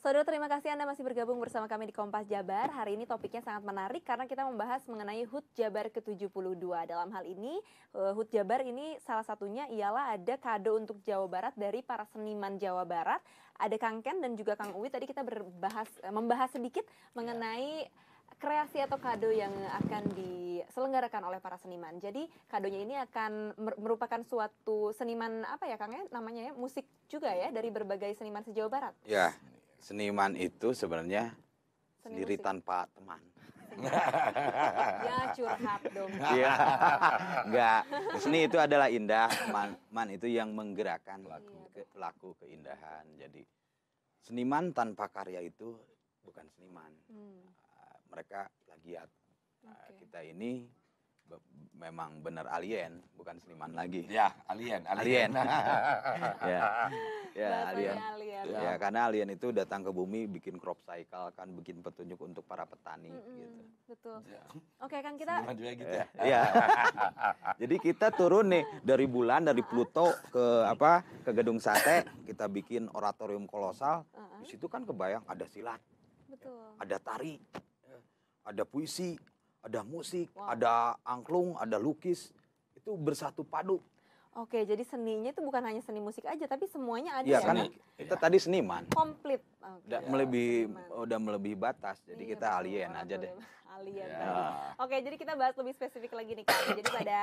Saudara, terima kasih Anda masih bergabung bersama kami di Kompas Jabar. Hari ini topiknya sangat menarik karena kita membahas mengenai HUT Jabar ke-72. Dalam hal ini, eh, HUT Jabar ini salah satunya ialah ada kado untuk Jawa Barat dari para seniman Jawa Barat. Ada Kang Ken dan juga Kang Uwi. Tadi kita berbahas, eh, membahas sedikit mengenai kreasi atau kado yang akan diselenggarakan oleh para seniman. Jadi kadonya ini akan merupakan suatu seniman apa ya Kang ya namanya ya musik juga ya dari berbagai seniman sejauh barat. Ya, seniman itu sebenarnya sendiri tanpa teman. ya curhat dong. Iya. Enggak. Seni itu adalah indah, man, man itu yang menggerakkan pelaku iya, ke, pelaku keindahan. Jadi seniman tanpa karya itu bukan seniman. Hmm. Uh, mereka plagiat. Ah, okay. Uh, kita ini memang benar alien, bukan seniman lagi. Ya, alien, alien. alien. ya. Ya, ya alien. alien. Ya, ya. karena alien itu datang ke bumi bikin crop cycle kan bikin petunjuk untuk para petani mm -hmm. gitu. Betul. Ya. Oke, kan kita Seniman juga gitu. Ya? ya. Jadi kita turun nih dari bulan dari Pluto ke apa? ke gedung sate, kita bikin oratorium kolosal. Di situ kan kebayang ada silat. Betul. Ada tari. Ada puisi, ada musik, wow. ada angklung, ada lukis, itu bersatu padu. Oke, jadi seninya itu bukan hanya seni musik aja, tapi semuanya ada iya, ya. ya? kan kita tadi seniman. Komplit. Okay. Udah ya. udah melebihi batas, jadi iya, kita betul, alien aja deh. Alien. Ya. Oke, jadi kita bahas lebih spesifik lagi nih Kak. Jadi pada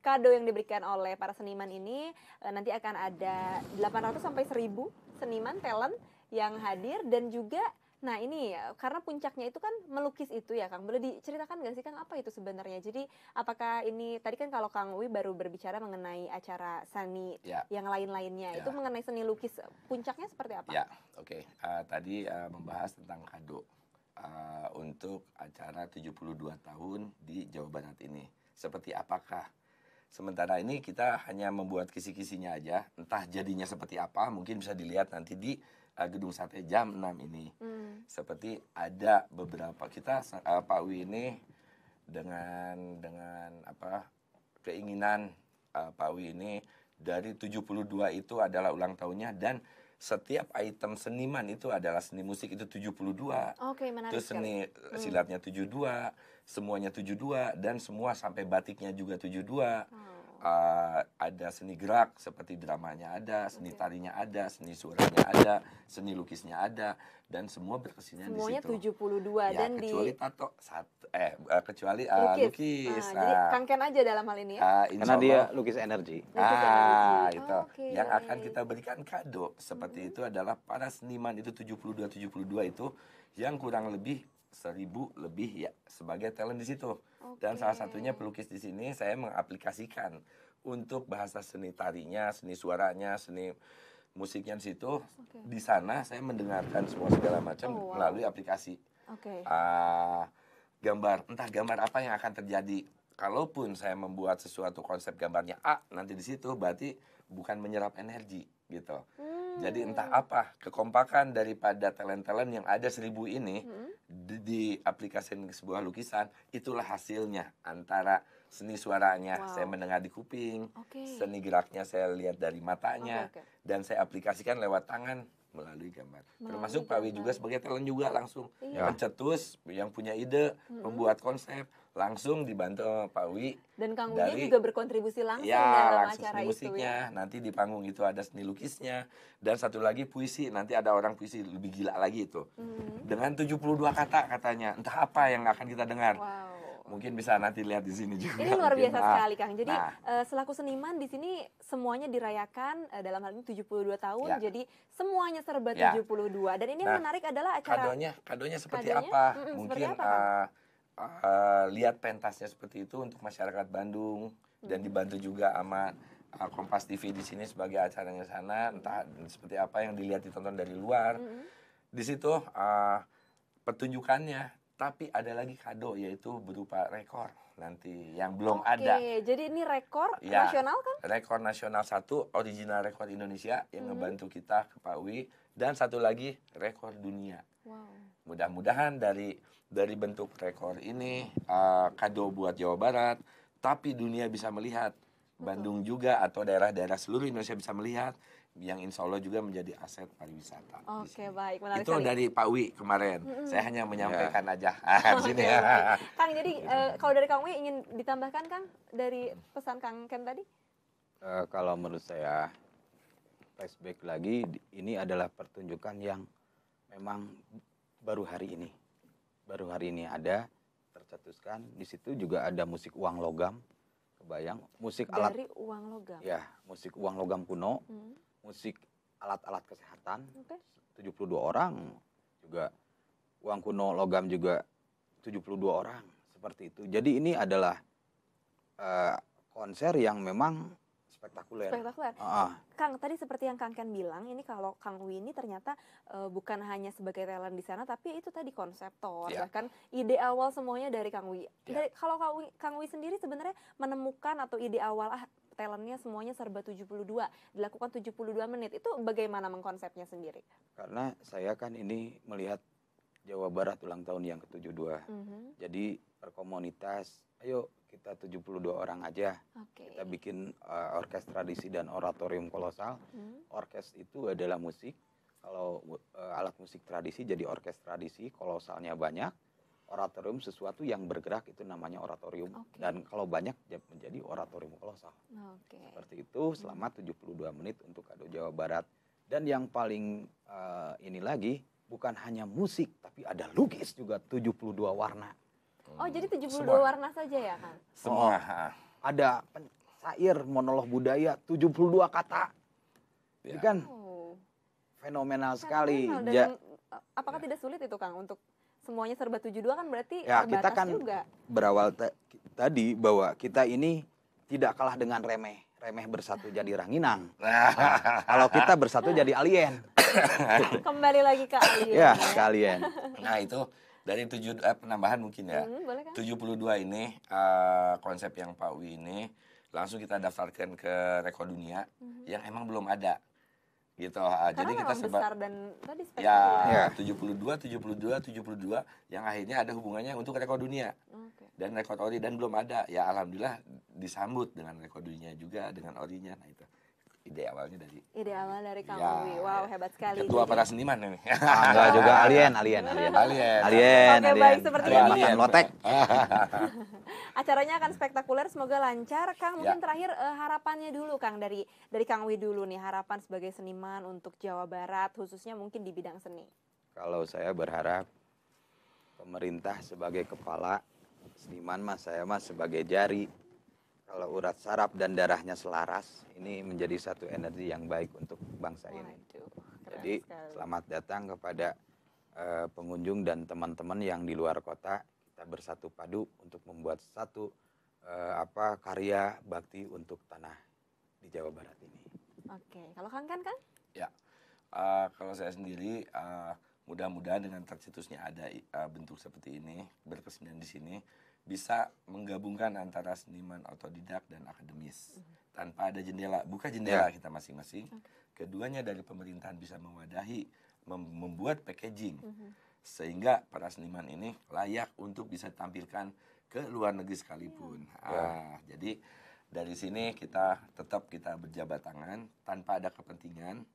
kado yang diberikan oleh para seniman ini eh, nanti akan ada 800 sampai 1000 seniman talent yang hadir dan juga Nah ini ya, karena puncaknya itu kan melukis itu ya Kang. Boleh diceritakan nggak sih Kang apa itu sebenarnya? Jadi apakah ini, tadi kan kalau Kang Wi baru berbicara mengenai acara seni ya. yang lain-lainnya. Ya. Itu mengenai seni lukis, puncaknya seperti apa? Ya, oke. Okay. Uh, eh, tadi uh, membahas tentang kado. Uh, untuk acara 72 tahun di Jawa Barat ini. Seperti apakah Sementara ini kita hanya membuat kisi-kisinya aja. Entah jadinya seperti apa, mungkin bisa dilihat nanti di uh, gedung sate jam 6 ini. Hmm. Seperti ada beberapa kita uh, Pak Wi ini dengan dengan apa keinginan uh, Pak Wi ini dari 72 itu adalah ulang tahunnya dan setiap item seniman itu adalah seni musik itu 72. Oke, okay, menarik. Terus seni hmm. silatnya 72, semuanya 72 dan semua sampai batiknya juga 72. Hmm uh, ada seni gerak seperti dramanya ada, seni tarinya ada, seni suaranya ada, seni lukisnya ada dan semua berkesinian di situ. Semuanya 72 ya, dan kecuali di tato satu eh uh, kecuali uh, lukis. lukis. Nah, nah, jadi ah. kangen aja dalam hal ini ya. Uh, Karena dia lukis energi. ah, itu. okay. Yang akan kita berikan kado seperti hmm. itu adalah para seniman itu 72 72 itu yang kurang lebih seribu lebih ya sebagai talent di situ dan salah satunya pelukis di sini saya mengaplikasikan untuk bahasa seni tarinya, seni suaranya, seni musiknya di situ. Okay. Di sana saya mendengarkan semua segala macam oh, wow. melalui aplikasi. Okay. Uh, gambar, entah gambar apa yang akan terjadi. Kalaupun saya membuat sesuatu konsep gambarnya A, nanti di situ berarti bukan menyerap energi gitu. Hmm. Jadi entah apa kekompakan daripada talent-talent yang ada seribu ini. Hmm diaplikasikan aplikasi sebuah lukisan, itulah hasilnya antara seni suaranya wow. saya mendengar di kuping, okay. seni geraknya saya lihat dari matanya okay, okay. dan saya aplikasikan lewat tangan melalui gambar. Melalui Termasuk Pak Wi juga sebagai talent juga langsung iya. mencetus yang punya ide, mm-hmm. membuat konsep langsung dibantu Pak Wi. Dan Kang Wi juga berkontribusi langsung ya, dalam langsung acara seni musiknya. Itu, ya? Nanti di panggung itu ada seni lukisnya dan satu lagi puisi. Nanti ada orang puisi lebih gila lagi itu. Mm-hmm. Dengan 72 kata katanya, entah apa yang akan kita dengar. Wow mungkin bisa nanti lihat di sini juga. Ini luar biasa mungkin. Nah, sekali Kang. Jadi nah. Eh, selaku seniman di sini semuanya dirayakan eh, dalam hal ini 72 tahun. Ya. Jadi semuanya serba ya. 72 dan ini nah, menarik adalah acara kadonya kadonya seperti kadonya? apa? Mm -mm, mungkin seperti apa, kan? uh, uh, lihat pentasnya seperti itu untuk masyarakat Bandung hmm. dan dibantu juga sama Kompas TV di sini sebagai acaranya sana entah seperti apa yang dilihat ditonton dari luar. Hmm. Di situ uh, pertunjukannya tapi ada lagi kado yaitu berupa rekor nanti yang belum Oke, ada. Oke, jadi ini rekor ya, nasional kan? Rekor nasional satu original rekor Indonesia yang mm -hmm. ngebantu kita ke Pak Wi dan satu lagi rekor dunia. Wow. Mudah-mudahan dari dari bentuk rekor ini uh, kado buat Jawa Barat, tapi dunia bisa melihat Betul. Bandung juga atau daerah-daerah seluruh Indonesia bisa melihat yang insya Allah juga menjadi aset pariwisata. Oke okay, baik menarik. Itu sekali. dari Pak Wi kemarin. Mm -hmm. Saya hanya menyampaikan yeah. aja di sini. Ya. Okay, Kang jadi uh, kalau dari Kang Wi ingin ditambahkan Kang dari pesan Kang Ken tadi? Uh, kalau menurut saya flashback lagi ini adalah pertunjukan yang memang baru hari ini baru hari ini ada tercetuskan di situ juga ada musik uang logam Bayang. musik dari alat dari uang logam ya musik uang logam kuno hmm musik alat-alat kesehatan okay. 72 orang juga uang kuno logam juga 72 orang seperti itu. Jadi ini adalah uh, konser yang memang spektakuler. Spektakuler. Uh-uh. Kang, tadi seperti yang Kang Ken bilang, ini kalau Kang Wi ini ternyata uh, bukan hanya sebagai talent di sana, tapi itu tadi konseptor, yeah. bahkan ide awal semuanya dari Kang Wi. Yeah. Dari, kalau Kang Wi, Kang Wi sendiri sebenarnya menemukan atau ide awal ah talentnya semuanya serba 72, dilakukan 72 menit. Itu bagaimana mengkonsepnya sendiri? Karena saya kan ini melihat Jawa Barat ulang tahun yang ke-72. Mm -hmm. Jadi per komunitas, ayo kita 72 orang aja. Okay. Kita bikin uh, orkes tradisi dan oratorium kolosal. Mm -hmm. Orkes itu adalah musik. Kalau uh, alat musik tradisi jadi orkes tradisi, kolosalnya banyak oratorium sesuatu yang bergerak itu namanya oratorium okay. dan kalau banyak ya menjadi oratorium kolosal. Okay. Seperti itu selama 72 menit untuk kado Jawa Barat. Dan yang paling uh, ini lagi bukan hanya musik tapi ada lukis juga 72 warna. Oh, hmm. jadi 72 Semua. warna saja ya, kan? Semua. Oh, ada syair monolog budaya 72 kata. Ya. Ini kan oh. fenomenal sekali. Dan, ja apakah ya. tidak sulit itu, Kang, untuk semuanya serba 72 kan berarti ya, kita kan juga. berawal tadi bahwa kita ini tidak kalah dengan remeh. Remeh bersatu jadi ranginang. Nah, kalau kita bersatu jadi alien. Kembali lagi ke alien. Ya, ya. ke alien. Nah, itu dari tujuh eh, penambahan mungkin ya. Hmm, kan? tujuh puluh dua ini uh, konsep yang Pak Wi ini langsung kita daftarkan ke Rekor Dunia hmm. yang emang belum ada gitu Karena jadi kita sebab besar dan tadi ya, ya 72 72 72 yang akhirnya ada hubungannya untuk rekor dunia okay. dan rekor ori dan belum ada ya alhamdulillah disambut dengan rekor dunia juga dengan orinya nah itu ide awalnya dari ide awal dari Kang ya, Wow, hebat sekali. Ketua para seniman ini. Ah, enggak juga alien, alien, alien. Alien. Alien. alien. baik seperti alien. ini. lotek. Acaranya akan spektakuler, semoga lancar. Kang, mungkin ya. terakhir uh, harapannya dulu Kang dari dari Kang Wi dulu nih, harapan sebagai seniman untuk Jawa Barat khususnya mungkin di bidang seni. Kalau saya berharap pemerintah sebagai kepala seniman mas saya mas sebagai jari kalau urat saraf dan darahnya selaras, ini menjadi satu energi yang baik untuk bangsa ini. Jadi sekali. selamat datang kepada uh, pengunjung dan teman-teman yang di luar kota. Kita bersatu padu untuk membuat satu uh, apa karya bakti untuk tanah di Jawa Barat ini. Oke, kalau Kang kan Kang? Ya, uh, kalau saya sendiri. Uh, Mudah-mudahan dengan tercetusnya ada uh, bentuk seperti ini berkesenian di sini, bisa menggabungkan antara seniman otodidak dan akademis mm-hmm. tanpa ada jendela buka jendela ya. kita masing-masing keduanya dari pemerintahan bisa mewadahi mem- membuat packaging mm-hmm. sehingga para seniman ini layak untuk bisa tampilkan ke luar negeri sekalipun iya. ah, jadi dari sini kita tetap kita berjabat tangan tanpa ada kepentingan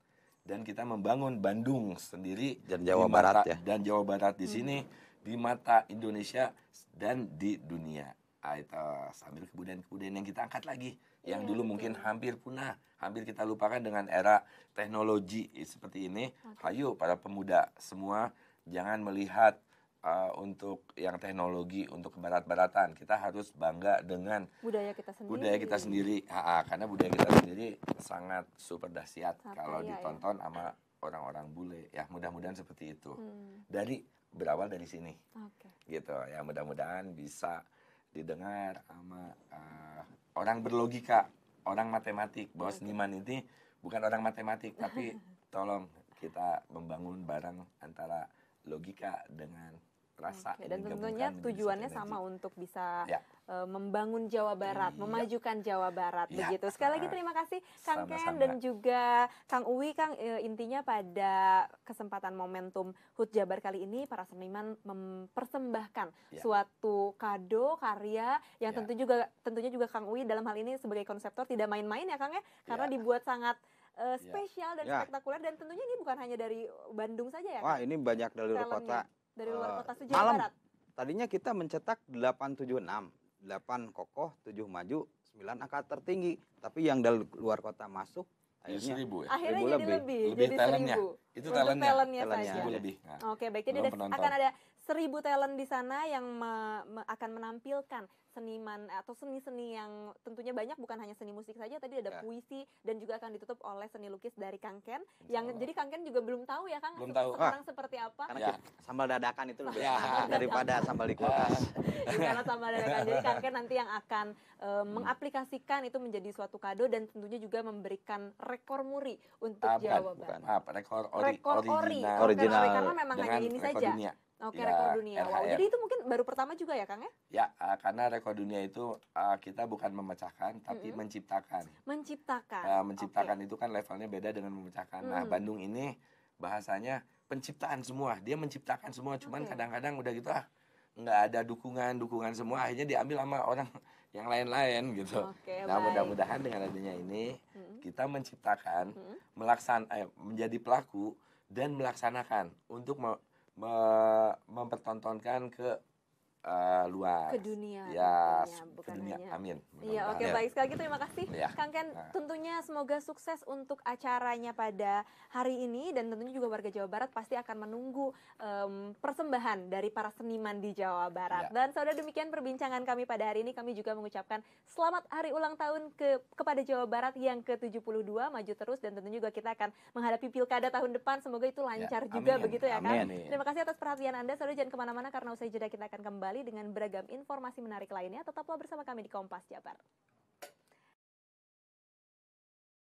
dan kita membangun Bandung sendiri dan Jawa Barat ya dan Jawa Barat di hmm. sini di mata Indonesia dan di dunia. Ah, itu sambil kebudayaan kemudian yang kita angkat lagi yang iya, dulu mungkin hampir punah, hampir kita lupakan dengan era teknologi seperti ini. Okay. Ayo para pemuda semua jangan melihat uh, untuk yang teknologi untuk kebarat-baratan. Kita harus bangga dengan budaya kita sendiri. Budaya kita sendiri, ha ah, -ha, karena budaya kita sendiri sangat super dahsyat kalau ya, ditonton ya. sama orang-orang bule. Ya mudah-mudahan seperti itu. Hmm. Dari berawal dari sini. Okay. Gitu. Ya mudah-mudahan bisa didengar sama uh, orang berlogika, orang matematik. Bahwa okay. seniman ini bukan orang matematik, tapi tolong kita membangun barang antara logika dengan rasa okay. dan tentunya tujuannya sama untuk bisa ya. uh, membangun Jawa Barat, hmm, memajukan ya. Jawa Barat ya. begitu. Sekali lagi terima kasih Kang sama -sama. Ken dan juga Kang Uwi Kang uh, intinya pada kesempatan momentum Hut Jabar kali ini para seniman mempersembahkan ya. suatu kado karya yang ya. tentu juga tentunya juga Kang Uwi dalam hal ini sebagai konseptor tidak main-main ya Kang ya iya. karena ya. dibuat sangat uh, spesial yeah. dan yeah. spektakuler dan tentunya ini bukan hanya dari Bandung saja ya. Wah, kan? ini banyak dari kota dari luar eh, kota sejauh malam. barat. Tadinya kita mencetak 876, 8 kokoh, 7 maju, 9 angka tertinggi, tapi yang dari luar kota masuk ya, akhirnya seribu ya? akhirnya seribu jadi lebih, lebih, jadi talentnya. seribu itu talentnya, talentnya, talentnya lebih. Nah. Oke baik jadi ada, akan ada seribu talent di sana yang me, me, akan menampilkan seniman atau seni-seni yang tentunya banyak bukan hanya seni musik saja tadi ada ya. puisi dan juga akan ditutup oleh seni lukis dari Kang Ken yang jadi Kang Ken juga belum tahu ya Kang belum tahu. ah. seperti apa karena ya. sambal dadakan itu lebih ya. daripada sambal di kulkas karena sambal dadakan jadi Kang Ken nanti yang akan e, hmm. mengaplikasikan itu menjadi suatu kado dan tentunya juga memberikan rekor muri untuk ah, jawaban bukan rekor ori, rekor ori original, original. Karena, karena memang hanya ini saja dunia Oke, ya, rekor dunia. Wow. Jadi itu mungkin baru pertama juga ya, Kang ya? Ya, uh, karena rekor dunia itu uh, kita bukan memecahkan tapi mm -hmm. menciptakan. Menciptakan. Uh, menciptakan okay. itu kan levelnya beda dengan memecahkan. Nah, mm. Nah, Bandung ini bahasanya penciptaan semua. Dia menciptakan semua, cuman kadang-kadang okay. udah gitu ah nggak ada dukungan dukungan semua akhirnya diambil sama orang yang lain-lain gitu. Okay, nah mudah-mudahan dengan adanya ini hmm. kita menciptakan, hmm. melaksan, eh, menjadi pelaku dan melaksanakan untuk mempertontonkan ke uh, luas. Ke dunia. Ya, ke dunia. Hanya. Amin. Iya, oke okay, baik sekali terima kasih ya. Kang Ken. Nah. Tentunya semoga sukses untuk acaranya pada hari ini dan tentunya juga warga Jawa Barat pasti akan menunggu um, persembahan dari para seniman di Jawa Barat. Ya. Dan saudara demikian perbincangan kami pada hari ini kami juga mengucapkan selamat hari ulang tahun ke kepada Jawa Barat yang ke-72 maju terus dan tentunya juga kita akan menghadapi pilkada tahun depan semoga itu ya, lancar ya. juga begitu ya Kang. Amin. Iya. Terima kasih atas perhatian Anda. Saudara jangan kemana mana karena usai jeda kita akan kembali kembali dengan beragam informasi menarik lainnya. Tetaplah bersama kami di Kompas Jabar.